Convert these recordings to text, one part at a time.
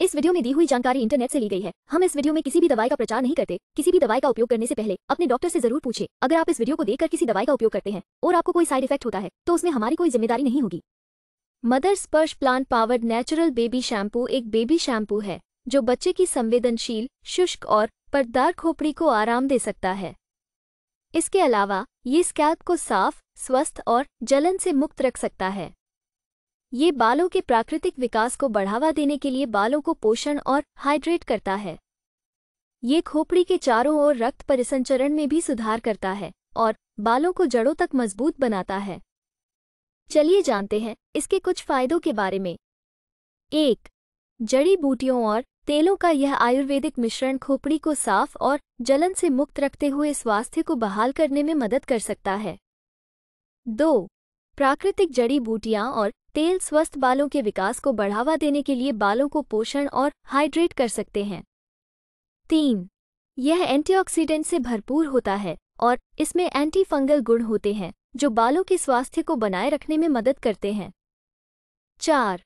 इस वीडियो में दी हुई जानकारी इंटरनेट से ली गई है हम इस वीडियो में किसी भी दवाई का प्रचार नहीं करते किसी भी दवाई का उपयोग करने से पहले अपने डॉक्टर से जरूर पूछे अगर आप इस वीडियो को देखकर किसी दवाई का उपयोग करते हैं और आपको कोई साइड इफेक्ट होता है तो उसमें हमारी कोई जिम्मेदारी नहीं होगी Mother Sparsh plant powered natural baby shampoo एक बेबी शैम्पू है जो बच्चे की संवेदनशील शुष्क और पर्दार खोपड़ी को आराम दे सकता है इसके अलावा ये स्कैल्प को साफ स्वस्थ और जलन से मुक्त रख सकता है ये बालों के प्राकृतिक विकास को बढ़ावा देने के लिए बालों को पोषण और हाइड्रेट करता है ये खोपड़ी के चारों ओर रक्त परिसंचरण में भी सुधार करता है और बालों को जड़ों तक मजबूत बनाता है चलिए जानते हैं इसके कुछ फायदों के बारे में एक जड़ी बूटियों और तेलों का यह आयुर्वेदिक मिश्रण खोपड़ी को साफ और जलन से मुक्त रखते हुए स्वास्थ्य को बहाल करने में मदद कर सकता है दो प्राकृतिक जड़ी बूटियां और तेल स्वस्थ बालों के विकास को बढ़ावा देने के लिए बालों को पोषण और हाइड्रेट कर सकते हैं तीन यह एंटीऑक्सीडेंट से भरपूर होता है और इसमें एंटीफंगल गुण होते हैं जो बालों के स्वास्थ्य को बनाए रखने में मदद करते हैं चार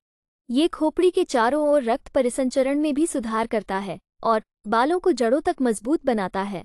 ये खोपड़ी के चारों ओर रक्त परिसंचरण में भी सुधार करता है और बालों को जड़ों तक मजबूत बनाता है